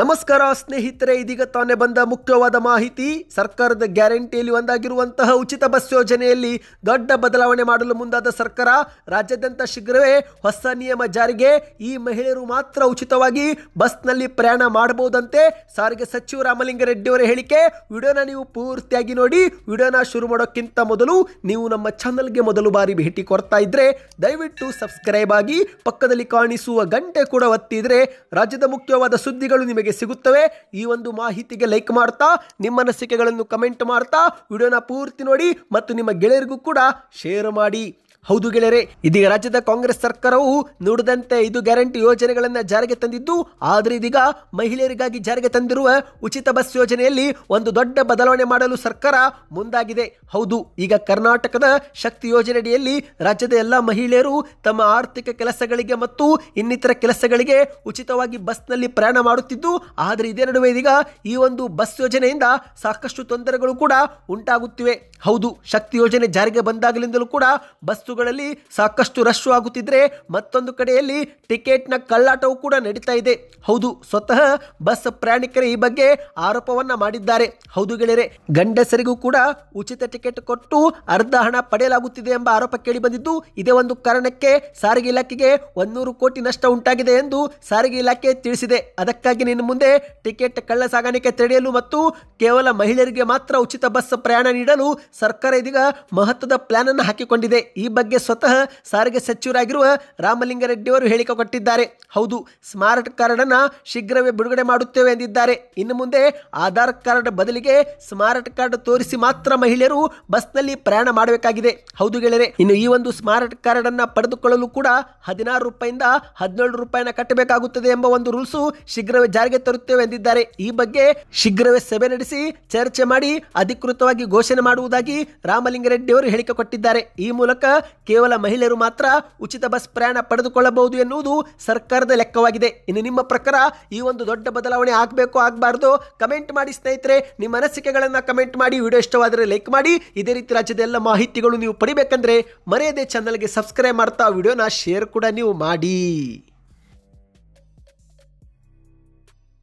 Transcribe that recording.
ನಮಸ್ಕಾರ ಸ್ನೇಹಿತರೆ ಇದೀಗ ತಾನೇ ಬಂದ ಮುಖ್ಯವಾದ ಮಾಹಿತಿ ಸರ್ಕಾರದ ಗ್ಯಾರಂಟಿಯಲ್ಲಿ ಒಂದಾಗಿರುವಂತಹ ಉಚಿತ ಬಸ್ ಯೋಜನೆಯಲ್ಲಿ ದೊಡ್ಡ ಬದಲಾವಣೆ ಮಾಡಲು ಮುಂದಾದ ಸರ್ಕಾರ ರಾಜ್ಯಾದ್ಯಂತ ಶೀಘ್ರವೇ ಹೊಸ ನಿಯಮ ಜಾರಿಗೆ ಈ ಮಹಿಳೆಯರು ಮಾತ್ರ ಉಚಿತವಾಗಿ ಬಸ್ನಲ್ಲಿ ಪ್ರಯಾಣ ಮಾಡಬಹುದಂತೆ ಸಾರಿಗೆ ಸಚಿವ ಅವರ ಹೇಳಿಕೆ ವಿಡಿಯೋನ ನೀವು ಪೂರ್ತಿಯಾಗಿ ನೋಡಿ ವಿಡಿಯೋನ ಶುರು ಮಾಡೋಕ್ಕಿಂತ ಮೊದಲು ನೀವು ನಮ್ಮ ಚಾನಲ್ಗೆ ಮೊದಲು ಬಾರಿ ಭೇಟಿ ಕೊಡ್ತಾ ಇದ್ರೆ ದಯವಿಟ್ಟು ಸಬ್ಸ್ಕ್ರೈಬ್ ಆಗಿ ಪಕ್ಕದಲ್ಲಿ ಕಾಣಿಸುವ ಗಂಟೆ ಕೂಡ ಒತ್ತಿದ್ರೆ ರಾಜ್ಯದ ಮುಖ್ಯವಾದ ಸುದ್ದಿಗಳು ನಿಮಗೆ ನಿಮಗೆ ಸಿಗುತ್ತವೆ ಈ ಒಂದು ಮಾಹಿತಿಗೆ ಲೈಕ್ ಮಾಡ್ತಾ ನಿಮ್ಮ ಅನಿಸಿಕೆಗಳನ್ನು ಕಮೆಂಟ್ ಮಾಡ್ತಾ ವಿಡಿಯೋನ ಪೂರ್ತಿ ನೋಡಿ ಮತ್ತು ನಿಮ್ಮ ಗೆಳೆಯರಿಗೂ ಕೂಡ ಶೇರ್ ಮಾಡಿ ಹೌದು ಗೆಳೆಯರೆ ಇದೀಗ ರಾಜ್ಯದ ಕಾಂಗ್ರೆಸ್ ಸರ್ಕಾರವು ನೋಡಿದಂತೆ ಇದು ಗ್ಯಾರಂಟಿ ಯೋಜನೆಗಳನ್ನು ಜಾರಿಗೆ ತಂದಿದ್ದು ಆದರೆ ಇದೀಗ ಮಹಿಳೆಯರಿಗಾಗಿ ಜಾರಿಗೆ ತಂದಿರುವ ಉಚಿತ ಬಸ್ ಯೋಜನೆಯಲ್ಲಿ ಒಂದು ದೊಡ್ಡ ಬದಲಾವಣೆ ಮಾಡಲು ಸರ್ಕಾರ ಮುಂದಾಗಿದೆ ಹೌದು ಈಗ ಕರ್ನಾಟಕದ ಶಕ್ತಿ ಯೋಜನೆಯಡಿಯಲ್ಲಿ ರಾಜ್ಯದ ಎಲ್ಲ ಮಹಿಳೆಯರು ತಮ್ಮ ಆರ್ಥಿಕ ಕೆಲಸಗಳಿಗೆ ಮತ್ತು ಇನ್ನಿತರ ಕೆಲಸಗಳಿಗೆ ಉಚಿತವಾಗಿ ಬಸ್ನಲ್ಲಿ ಪ್ರಯಾಣ ಮಾಡುತ್ತಿದ್ದು ಆದರೆ ಇದೇ ನಡುವೆ ಇದೀಗ ಈ ಒಂದು ಬಸ್ ಯೋಜನೆಯಿಂದ ಸಾಕಷ್ಟು ತೊಂದರೆಗಳು ಕೂಡ ಉಂಟಾಗುತ್ತಿವೆ ಹೌದು ಶಕ್ತಿ ಯೋಜನೆ ಜಾರಿಗೆ ಬಂದಾಗಲಿಂದಲೂ ಕೂಡ ಬಸ್ಸುಗಳಲ್ಲಿ ಸಾಕಷ್ಟು ರಶ್ ಆಗುತ್ತಿದ್ರೆ ಮತ್ತೊಂದು ಕಡೆಯಲ್ಲಿ ಟಿಕೆಟ್ನ ಕಳ್ಳಾಟವೂ ಕೂಡ ನಡೀತಾ ಇದೆ ಹೌದು ಸ್ವತಃ ಬಸ್ ಪ್ರಯಾಣಿಕರೇ ಈ ಬಗ್ಗೆ ಆರೋಪವನ್ನ ಮಾಡಿದ್ದಾರೆ ಹೌದು ಗೆಳೆಯರೆ ಗಂಡಸರಿಗೂ ಕೂಡ ಉಚಿತ ಟಿಕೆಟ್ ಕೊಟ್ಟು ಅರ್ಧ ಹಣ ಪಡೆಯಲಾಗುತ್ತಿದೆ ಎಂಬ ಆರೋಪ ಕೇಳಿ ಬಂದಿದ್ದು ಇದೇ ಒಂದು ಕಾರಣಕ್ಕೆ ಸಾರಿಗೆ ಇಲಾಖೆಗೆ ಒಂದೂರು ಕೋಟಿ ನಷ್ಟ ಉಂಟಾಗಿದೆ ಎಂದು ಸಾರಿಗೆ ಇಲಾಖೆ ತಿಳಿಸಿದೆ ಅದಕ್ಕಾಗಿ ಇನ್ನು ಮುಂದೆ ಟಿಕೆಟ್ ಕಳ್ಳ ಸಾಗಾಣಿಕೆ ತಡೆಯಲು ಮತ್ತು ಕೇವಲ ಮಹಿಳೆಯರಿಗೆ ಮಾತ್ರ ಉಚಿತ ಬಸ್ ಪ್ರಯಾಣ ನೀಡಲು ಸರ್ಕಾರ ಇದೀಗ ಮಹತ್ವದ ಪ್ಲಾನ್ ಅನ್ನು ಹಾಕಿಕೊಂಡಿದೆ ಈ ಬಗ್ಗೆ ಸ್ವತಃ ಸಾರಿಗೆ ಸಚಿವರಾಗಿರುವ ಅವರು ಹೇಳಿಕೆ ಕೊಟ್ಟಿದ್ದಾರೆ ಹೌದು ಸ್ಮಾರ್ಟ್ ಕಾರ್ಡ್ ಅನ್ನು ಶೀಘ್ರವೇ ಬಿಡುಗಡೆ ಮಾಡುತ್ತೇವೆ ಎಂದಿದ್ದಾರೆ ಇನ್ನು ಮುಂದೆ ಆಧಾರ್ ಕಾರ್ಡ್ ಬದಲಿಗೆ ಸ್ಮಾರ್ಟ್ ಕಾರ್ಡ್ ತೋರಿಸಿ ಮಾತ್ರ ಮಹಿಳೆಯರು ಬಸ್ ನಲ್ಲಿ ಪ್ರಯಾಣ ಮಾಡಬೇಕಾಗಿದೆ ಹೌದು ಗೆಳೆಯರೆ ಇನ್ನು ಈ ಒಂದು ಸ್ಮಾರ್ಟ್ ಕಾರ್ಡ್ ಅನ್ನು ಪಡೆದುಕೊಳ್ಳಲು ಕೂಡ ಹದಿನಾರು ರೂಪಾಯಿಂದ ಹದಿನೇಳು ರೂಪಾಯಿನ ಕಟ್ಟಬೇಕಾಗುತ್ತದೆ ಎಂಬ ಒಂದು ರೂಲ್ಸು ಶೀಘ್ರವೇ ಜಾರಿಗೆ ತರುತ್ತೇವೆ ಎಂದಿದ್ದಾರೆ ಈ ಬಗ್ಗೆ ಶೀಘ್ರವೇ ಸಭೆ ನಡೆಸಿ ಚರ್ಚೆ ಮಾಡಿ ಅಧಿಕೃತವಾಗಿ ಘೋಷಣೆ ಮಾಡುವುದಾಗಿ ರಾಮಲಿಂಗರೆಡ್ಡಿ ಅವರು ಹೇಳಿಕೆ ಕೊಟ್ಟಿದ್ದಾರೆ ಈ ಮೂಲಕ ಕೇವಲ ಮಹಿಳೆಯರು ಮಾತ್ರ ಉಚಿತ ಬಸ್ ಪ್ರಯಾಣ ಪಡೆದುಕೊಳ್ಳಬಹುದು ಎನ್ನುವುದು ಸರ್ಕಾರದ ಲೆಕ್ಕವಾಗಿದೆ ಇನ್ನು ನಿಮ್ಮ ಪ್ರಕಾರ ಈ ಒಂದು ದೊಡ್ಡ ಬದಲಾವಣೆ ಆಗಬೇಕು ಆಗಬಾರ್ದು ಕಮೆಂಟ್ ಮಾಡಿ ಸ್ನೇಹಿತರೆ ನಿಮ್ಮ ಅನಿಸಿಕೆಗಳನ್ನು ಕಮೆಂಟ್ ಮಾಡಿ ವಿಡಿಯೋ ಇಷ್ಟವಾದರೆ ಲೈಕ್ ಮಾಡಿ ಇದೇ ರೀತಿ ರಾಜ್ಯದ ಎಲ್ಲ ಮಾಹಿತಿಗಳು ನೀವು ಪಡಿಬೇಕಂದ್ರೆ ಮರೆಯದೇ ಚಾನಲ್ಗೆ ಸಬ್ಸ್ಕ್ರೈಬ್ ಮಾಡ್ತಾ ವಿಡಿಯೋನ ಶೇರ್ ಕೂಡ ನೀವು ಮಾಡಿ